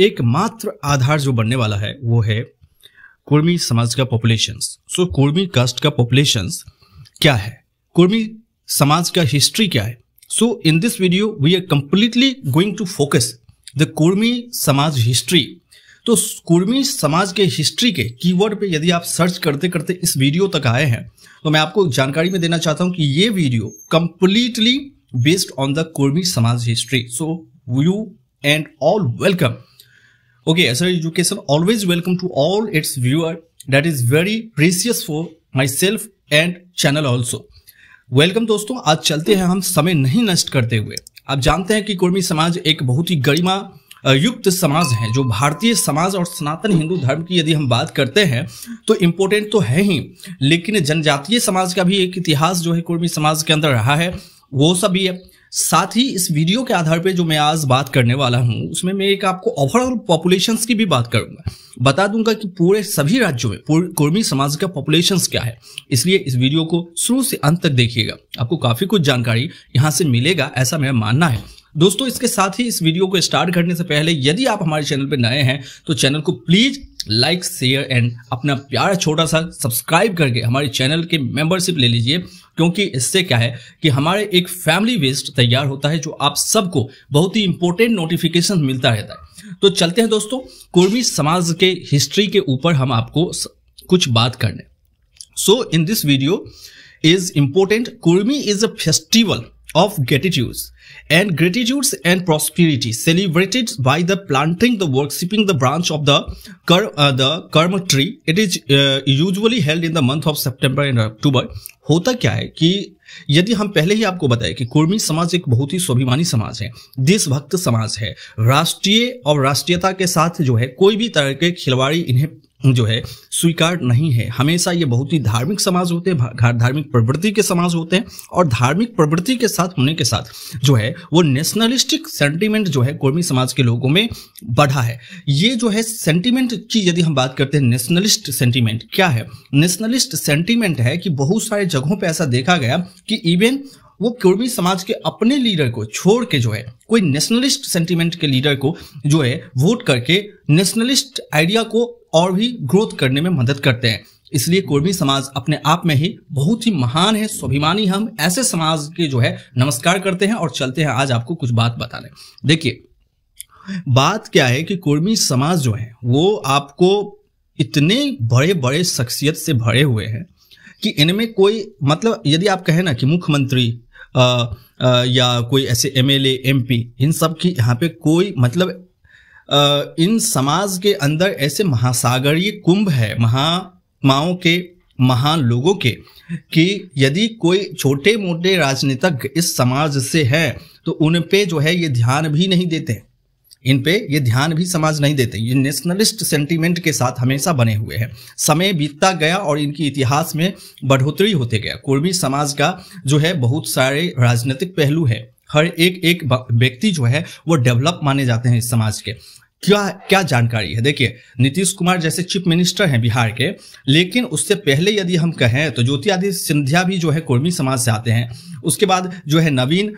एकमात्र आधार जो बनने वाला है वो है कुर्मी समाज का पॉपुलेशन सो कुर्मी कास्ट का पॉपुलेशन क्या है कुर्मी समाज का हिस्ट्री क्या है so in this video we are completely going to focus the Kurmi samaj history तो कुर्मी समाज के हिस्ट्री के कीवर्ड पे यदि आप सर्च करते करते इस वीडियो तक आए हैं तो मैं आपको जानकारी में देना चाहता हूं कि ये video completely based on the Kurmi samaj history so you and all welcome Okay, SR Education always welcome to all its viewer. That is very precious for myself and channel also. Welcome दोस्तों आज चलते हैं हम समय नहीं नष्ट करते हुए आप जानते हैं कि कुर्मी समाज एक बहुत ही गरिमा युक्त समाज है जो भारतीय समाज और सनातन हिंदू धर्म की यदि हम बात करते हैं तो इम्पोर्टेंट तो है ही लेकिन जनजातीय समाज का भी एक इतिहास जो है कुर्मी समाज के अंदर रहा है वो सब भी है साथ ही इस वीडियो के आधार पर जो मैं आज बात करने वाला हूँ उसमें मैं एक आपको ओवरऑल पॉपुलेशन की भी बात करूंगा बता दूंगा कि पूरे सभी राज्यों में कुर्मी समाज का पॉपुलेशन क्या है इसलिए इस वीडियो को शुरू से अंत तक देखिएगा आपको काफी कुछ जानकारी यहाँ से मिलेगा ऐसा मेरा मानना है दोस्तों इसके साथ ही इस वीडियो को स्टार्ट करने से पहले यदि आप हमारे चैनल पर नए हैं तो चैनल को प्लीज लाइक शेयर एंड अपना प्यारा छोटा सा सब्सक्राइब करके हमारे चैनल के मेंबरशिप ले लीजिए क्योंकि इससे क्या है कि हमारे एक फैमिली वेस्ट तैयार होता है जो आप सबको बहुत ही इंपॉर्टेंट नोटिफिकेशन मिलता रहता है तो चलते हैं दोस्तों कुर्मी समाज के हिस्ट्री के ऊपर हम आपको कुछ बात करने so in this video is important Kurmi is a festival of gratitude and gratitude and prosperity celebrated by the planting the worshipping the branch of the kar, uh, the karma tree it is uh, usually held in the month of september and october होता क्या है कि यदि हम पहले ही आपको बताएं कि कुर्मी समाज एक बहुत ही स्वाभिमानी समाज है देशभक्त समाज है राष्ट्रीय और राष्ट्रीयता के साथ जो है कोई भी तरह के खिलवाड़ी इन्हें जो है स्वीकार नहीं है हमेशा ये बहुत ही धार्मिक समाज होते हैं धार्मिक प्रवृत्ति के समाज होते हैं और धार्मिक प्रवृत्ति के साथ होने के साथ जो है वो नेशनलिस्टिक सेंटिमेंट जो है कौमी समाज के लोगों में बढ़ा है ये जो है सेंटिमेंट की यदि हम बात करते हैं नेशनलिस्ट सेंटिमेंट क्या है नेशनलिस्ट सेंटिमेंट है कि बहुत सारे जगहों पर ऐसा देखा गया कि इवन वो कुर्मी समाज के अपने लीडर को छोड़ के जो है कोई नेशनलिस्ट सेंटिमेंट के लीडर को जो है वोट करके नेशनलिस्ट आइडिया को और भी ग्रोथ करने में मदद करते हैं इसलिए कुर्मी समाज अपने आप में ही बहुत ही महान है स्वाभिमानी हम ऐसे समाज के जो है नमस्कार करते हैं और चलते हैं आज आपको कुछ बात बताने देखिए बात क्या है कि कुर्मी समाज जो है वो आपको इतने बड़े बड़े शख्सियत से भरे हुए हैं कि इनमें कोई मतलब यदि आप कहें ना कि मुख्यमंत्री या कोई ऐसे एमएलए एमपी इन सब की यहाँ पे कोई मतलब इन समाज के अंदर ऐसे महासागरीय कुंभ है महात्माओं के महान लोगों के कि यदि कोई छोटे मोटे राजनीतिक इस समाज से है तो उन पे जो है ये ध्यान भी नहीं देते इन पे ये ध्यान भी समाज नहीं देते ये नेशनलिस्ट सेंटीमेंट के साथ हमेशा बने हुए हैं समय बीतता गया और इनकी इतिहास में बढ़ोतरी होते गया कुर्मी समाज का जो है बहुत सारे राजनीतिक पहलू है हर एक एक व्यक्ति जो है वो डेवलप माने जाते हैं इस समाज के क्या क्या जानकारी है देखिए नीतीश कुमार जैसे चीफ मिनिस्टर हैं बिहार के लेकिन उससे पहले यदि हम कहें तो ज्योति आदित्य सिंधिया भी जो है कुर्मी समाज से आते हैं उसके बाद जो है नवीन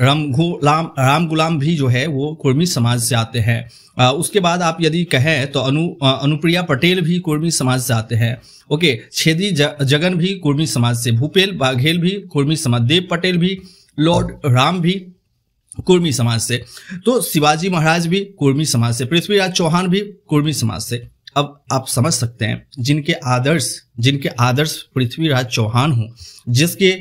रामघुलाम राम गुलाम भी जो है वो कुर्मी समाज से आते हैं उसके बाद आप यदि कहें तो अनु अनुप्रिया पटेल भी कुर्मी समाज से आते हैं ओके छेदी जगन भी कुर्मी समाज से भूपेल बाघेल भी कुर्मी समाज देव पटेल भी लॉर्ड राम भी कुर्मी समाज से तो शिवाजी महाराज भी कुर्मी समाज से पृथ्वीराज चौहान भी कुर्मी समाज से अब आप समझ सकते हैं जिनके आदर्श जिनके आदर्श पृथ्वीराज चौहान हो जिसके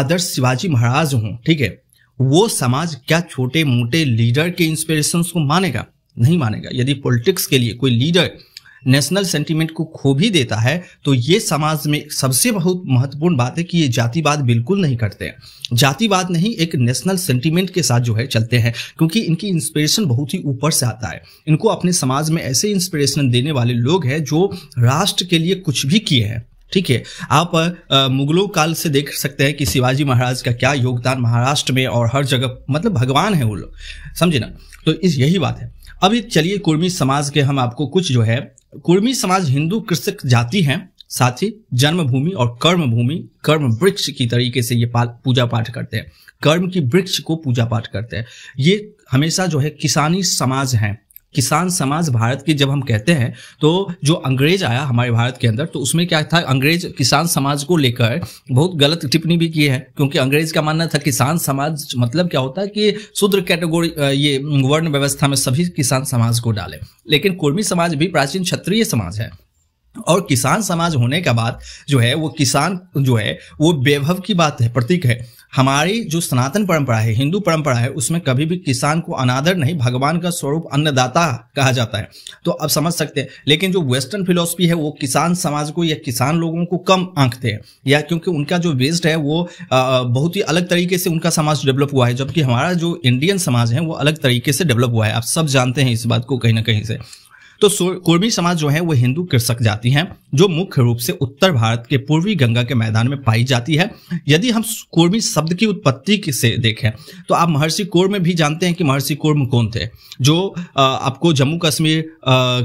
आदर्श शिवाजी महाराज हों ठीक है वो समाज क्या छोटे मोटे लीडर के इंस्पिरेशंस को मानेगा नहीं मानेगा यदि पॉलिटिक्स के लिए कोई लीडर नेशनल सेंटीमेंट को खो भी देता है तो ये समाज में सबसे बहुत महत्वपूर्ण बात है कि ये जातिवाद बिल्कुल नहीं करते हैं जातिवाद नहीं एक नेशनल सेंटीमेंट के साथ जो है चलते हैं क्योंकि इनकी इंस्पिरेशन बहुत ही ऊपर से आता है इनको अपने समाज में ऐसे इंस्पिरेशन देने वाले लोग हैं जो राष्ट्र के लिए कुछ भी किए हैं ठीक है आप आ, मुगलों काल से देख सकते हैं कि शिवाजी महाराज का क्या योगदान महाराष्ट्र में और हर जगह मतलब भगवान है वो लोग समझे ना तो इस यही बात है अभी चलिए कुर्मी समाज के हम आपको कुछ जो है कुर्मी समाज हिंदू कृषक जाति है साथ ही जन्मभूमि और कर्म भूमि कर्म वृक्ष की तरीके से ये पूजा पाठ करते हैं कर्म की वृक्ष को पूजा पाठ करते हैं ये हमेशा जो है किसानी समाज है किसान समाज भारत की जब हम कहते हैं तो जो अंग्रेज आया हमारे भारत के अंदर तो उसमें क्या था अंग्रेज किसान समाज को लेकर बहुत गलत टिप्पणी भी की है क्योंकि अंग्रेज का मानना था किसान समाज मतलब क्या होता है कि शूद्र कैटेगोरी ये वर्ण व्यवस्था में सभी किसान समाज को डाले लेकिन कुर्मी समाज भी प्राचीन क्षत्रिय समाज है और किसान समाज होने का बाद जो है वो किसान जो है वो वैभव की बात है प्रतीक है हमारी जो सनातन परंपरा है हिंदू परंपरा है उसमें कभी भी किसान को अनादर नहीं भगवान का स्वरूप अन्नदाता कहा जाता है तो अब समझ सकते हैं लेकिन जो वेस्टर्न फिलोसफी है वो किसान समाज को या किसान लोगों को कम आंकते हैं या क्योंकि उनका जो वेस्ट है वो बहुत ही अलग तरीके से उनका समाज डेवलप हुआ है जबकि हमारा जो इंडियन समाज है वो अलग तरीके से डेवलप हुआ है आप सब जानते हैं इस बात को कहीं ना कहीं से तो कुर्मी समाज जो है वो हिंदू कृषक जाति है जो मुख्य रूप से उत्तर भारत के पूर्वी गंगा के मैदान में पाई जाती है यदि हम कुर्मी शब्द की उत्पत्ति से देखें तो आप महर्षि कुर्म भी जानते हैं कि महर्षि कुर्म कौन थे जो आपको जम्मू कश्मीर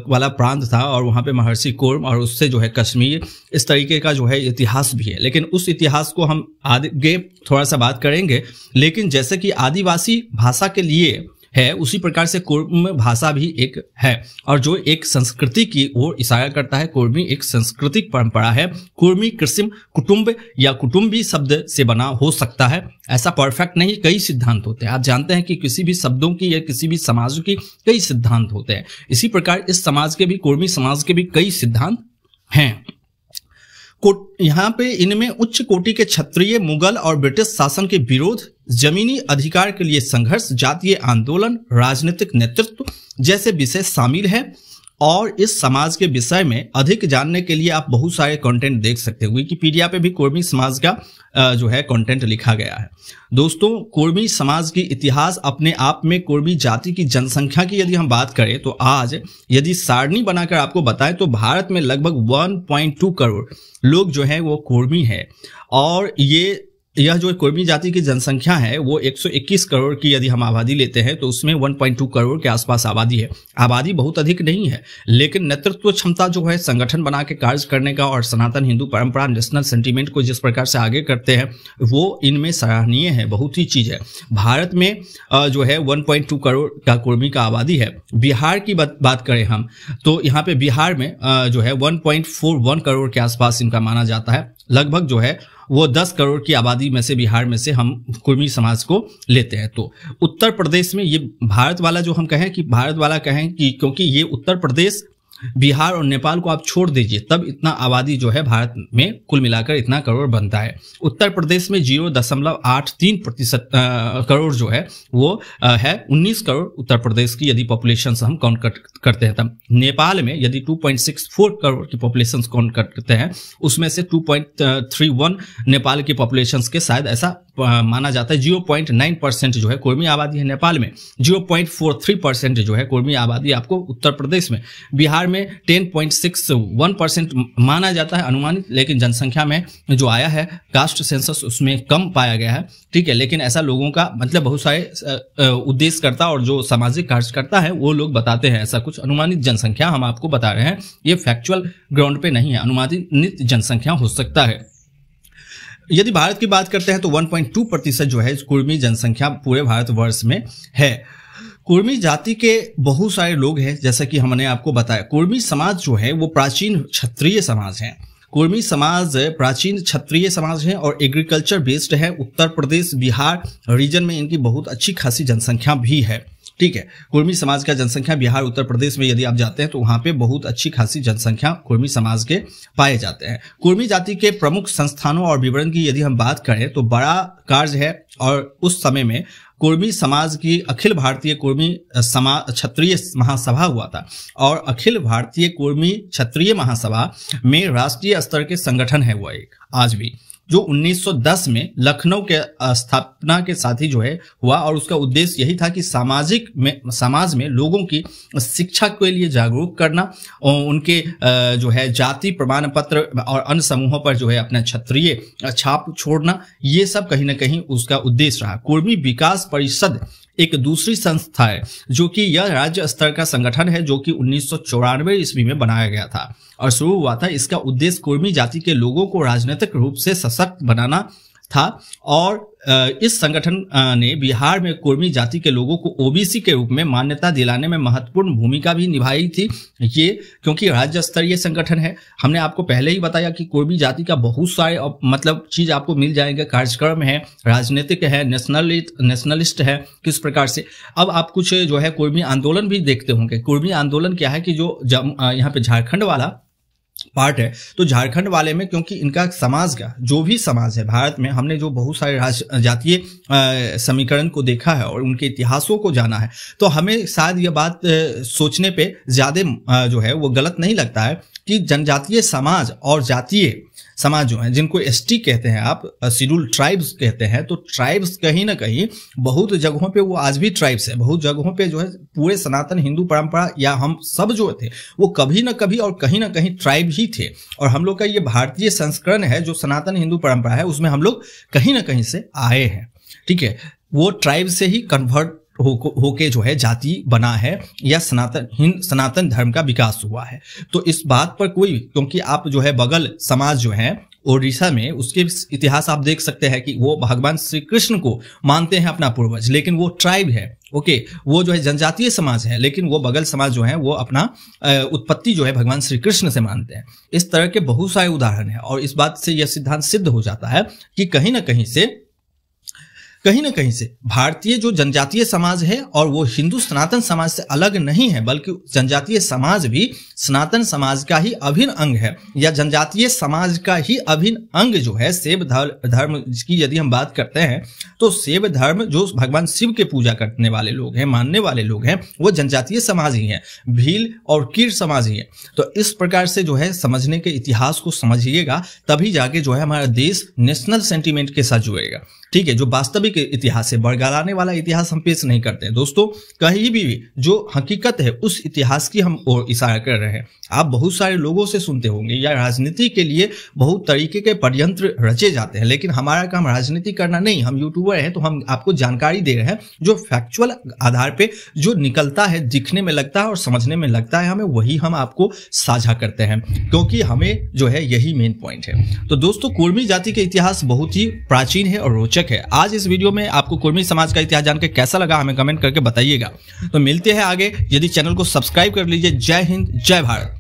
वाला प्रांत था और वहाँ पे महर्षि कुर्म और उससे जो है कश्मीर इस तरीके का जो है इतिहास भी है लेकिन उस इतिहास को हम आगे थोड़ा सा बात करेंगे लेकिन जैसे कि आदिवासी भाषा के लिए है उसी प्रकार से कुर्म भाषा भी एक है और जो एक संस्कृति की ओर इशारा करता है कुर्मी एक सांस्कृतिक परंपरा है कुर्मी कृषिम कुटुंब या कुटुंबी शब्द से बना हो सकता है ऐसा परफेक्ट नहीं कई सिद्धांत होते हैं आप जानते हैं कि किसी भी शब्दों की या किसी भी समाज की कई सिद्धांत होते हैं इसी प्रकार इस समाज के भी कुर्मी समाज के भी कई सिद्धांत हैं यहाँ पे इनमें उच्च कोटि के क्षत्रिय मुगल और ब्रिटिश शासन के विरोध जमीनी अधिकार के लिए संघर्ष जातीय आंदोलन राजनीतिक नेतृत्व जैसे विषय शामिल है और इस समाज के विषय में अधिक जानने के लिए आप बहुत सारे कंटेंट देख सकते हैं विकीपीडिया पे भी कोर्मी समाज का जो है कंटेंट लिखा गया है दोस्तों कोर्मी समाज की इतिहास अपने आप में कोर्मी जाति की जनसंख्या की यदि हम बात करें तो आज यदि सारणी बनाकर आपको बताएं तो भारत में लगभग 1.2 करोड़ लोग जो है वो कोर्मी है और ये यह जो कुर्मी जाति की जनसंख्या है वो 121 करोड़ की यदि हम आबादी लेते हैं तो उसमें 1.2 करोड़ के आसपास आबादी है आबादी बहुत अधिक नहीं है लेकिन नेतृत्व क्षमता जो है संगठन बना के कार्य करने का और सनातन हिंदू परंपरा नेशनल सेंटिमेंट को जिस प्रकार से आगे करते हैं वो इनमें सराहनीय है बहुत ही चीज़ है भारत में जो है वन करोड़ का कुर्मी का आबादी है बिहार की बात करें हम तो यहाँ पे बिहार में जो है वन करोड़ के आसपास इनका माना जाता है लगभग जो है वो दस करोड़ की आबादी में से बिहार में से हम कुर्मी समाज को लेते हैं तो उत्तर प्रदेश में ये भारत वाला जो हम कहें कि भारत वाला कहें कि क्योंकि ये उत्तर प्रदेश बिहार और नेपाल को आप छोड़ दीजिए तब इतना आबादी जो है भारत में कुल मिलाकर इतना करोड़ बनता है उत्तर प्रदेश में जीरो दशमलव आठ तीन प्रतिशत करोड़ जो है वो आ, है उन्नीस करोड़ उत्तर प्रदेश की यदि पॉपुलेशन हम काउंट कर, करते हैं तब नेपाल में यदि two point six four crore की पॉपुलेशन काउंट करते हैं उसमें से two point three one Nepal की पॉपुलेशन के शायद ऐसा माना जाता है जीरो पॉइंट नाइन परसेंट जो है कुर्मी आबादी है नेपाल में zero point four three percent जो है कुर्मी आबादी आपको उत्तर प्रदेश में बिहार में ten point six one percent माना जाता है अनुमानित लेकिन जनसंख्या में जो आया है कास्ट सेंसस उसमें कम पाया गया है ठीक है लेकिन ऐसा लोगों का मतलब बहुत सारे उद्देश्यकर्ता और जो सामाजिक कार्यकर्ता है वो लोग बताते हैं ऐसा कुछ अनुमानित जनसंख्या हम आपको बता रहे हैं ये फैक्चुअल ग्राउंड पे नहीं है अनुमानित जनसंख्या हो सकता है यदि भारत की बात करते हैं तो 1.2 प्रतिशत जो है कुर्मी जनसंख्या पूरे भारतवर्ष में है कुर्मी जाति के बहुत सारे लोग हैं जैसा कि हमने आपको बताया कुर्मी समाज जो है वो प्राचीन क्षत्रिय समाज है कुर्मी समाज प्राचीन क्षत्रिय समाज है और एग्रीकल्चर बेस्ड है उत्तर प्रदेश बिहार रीजन में इनकी बहुत अच्छी खासी जनसंख्या भी है ठीक है कुर्मी समाज का जनसंख्या बिहार उत्तर प्रदेश में यदि आप जाते हैं तो वहां पे बहुत अच्छी खासी जनसंख्या कुर्मी समाज के पाए जाते हैं कुर्मी जाति के प्रमुख संस्थानों और विवरण की यदि हम बात करें तो बड़ा कार्य है और उस समय में कुर्मी समाज की अखिल भारतीय कुर्मी समाज क्षत्रिय महासभा हुआ था और अखिल भारतीय कुर्मी क्षत्रिय महासभा में राष्ट्रीय स्तर के संगठन है वह एक आज भी जो 1910 में लखनऊ के स्थापना के साथ ही जो है हुआ और उसका उद्देश्य यही था कि सामाजिक में समाज में लोगों की शिक्षा के लिए जागरूक करना और उनके जो है जाति प्रमाण पत्र और अन्य समूहों पर जो है अपना क्षत्रिय छाप छोड़ना ये सब कहीं ना कहीं उसका उद्देश्य रहा कुर्मी विकास परिषद एक दूसरी संस्था है जो कि यह राज्य स्तर का संगठन है जो कि उन्नीस ईस्वी में बनाया गया था और शुरू हुआ था इसका उद्देश्य कुर्मी जाति के लोगों को राजनीतिक रूप से सशक्त बनाना था और इस संगठन ने बिहार में कुर्मी जाति के लोगों को ओबीसी के रूप में मान्यता दिलाने में महत्वपूर्ण भूमिका भी निभाई थी ये क्योंकि राज्य स्तरीय संगठन है हमने आपको पहले ही बताया कि कुर्मी जाति का बहुत सारे मतलब चीज आपको मिल जाएंगे कार्यक्रम है राजनीतिक है नेशनलिस्ट नेशनलिस्ट है किस प्रकार से अब आप कुछ जो है कुर्मी आंदोलन भी देखते होंगे कुर्मी आंदोलन क्या है कि जो यहाँ पे झारखंड वाला पार्ट है तो झारखंड वाले में क्योंकि इनका समाज का जो भी समाज है भारत में हमने जो बहुत सारे जातीय समीकरण को देखा है और उनके इतिहासों को जाना है तो हमें शायद यह बात सोचने पे ज़्यादा जो है वो गलत नहीं लगता है कि जनजातीय समाज और जातीय समाज जो है जिनको एस कहते हैं आप शेड्यूल ट्राइब्स कहते हैं तो ट्राइब्स कहीं ना कहीं बहुत जगहों पे वो आज भी ट्राइब्स है बहुत जगहों पे जो है पूरे सनातन हिंदू परंपरा या हम सब जो थे वो कभी ना कभी और कहीं ना कहीं ट्राइब ही थे और हम लोग का ये भारतीय संस्करण है जो सनातन हिंदू परंपरा है उसमें हम लोग कहीं ना कहीं से आए हैं ठीक है वो ट्राइब से ही कन्वर्ट होके हो जो है जाति बना है या सनातन हिंद सनातन धर्म का विकास हुआ है तो इस बात पर कोई क्योंकि आप जो है बगल समाज जो है ओडिशा में उसके इतिहास आप देख सकते हैं कि वो भगवान श्री कृष्ण को मानते हैं अपना पूर्वज लेकिन वो ट्राइब है ओके वो जो है जनजातीय समाज है लेकिन वो बगल समाज जो है वो अपना उत्पत्ति जो है भगवान श्री कृष्ण से मानते हैं इस तरह के बहुत सारे उदाहरण है और इस बात से यह सिद्धांत सिद्ध हो जाता है कि कहीं ना कहीं से कहीं ना कहीं से भारतीय जो जनजातीय समाज है और वो हिंदू सनातन समाज से अलग नहीं है बल्कि जनजातीय समाज भी सनातन समाज का ही अभिन्न अंग है या जनजातीय समाज का ही अभिन्न अंग जो है सेव धर्म की यदि हम बात करते हैं तो सेव धर्म जो भगवान शिव के पूजा करने वाले लोग हैं मानने वाले लोग हैं वो जनजातीय समाज ही है भील और कीर समाज ही है तो इस प्रकार से जो है समझने के इतिहास को समझिएगा तभी जाके जो है हमारा देश नेशनल सेंटिमेंट के साथ जुड़ेगा ठीक है जो वास्तविक इतिहास है बड़गड़ाने वाला इतिहास हम पेश नहीं करते हैं दोस्तों कहीं भी जो हकीकत है उस इतिहास की हम और इशारा कर रहे हैं आप बहुत सारे लोगों से सुनते होंगे या राजनीति के लिए बहुत तरीके के पर्यंत्र रचे जाते हैं लेकिन हमारा काम राजनीति करना नहीं हम यूट्यूबर हैं तो हम आपको जानकारी दे रहे हैं जो फैक्चुअल आधार पर जो निकलता है दिखने में लगता है और समझने में लगता है हमें वही हम आपको साझा करते हैं क्योंकि हमें जो है यही मेन पॉइंट है तो दोस्तों कुर्मी जाति के इतिहास बहुत ही प्राचीन है और रोचक तक है आज इस वीडियो में आपको कुर्मी समाज का इतिहास जानकर कैसा लगा हमें कमेंट करके बताइएगा तो मिलते हैं आगे यदि चैनल को सब्सक्राइब कर लीजिए जय हिंद जय भारत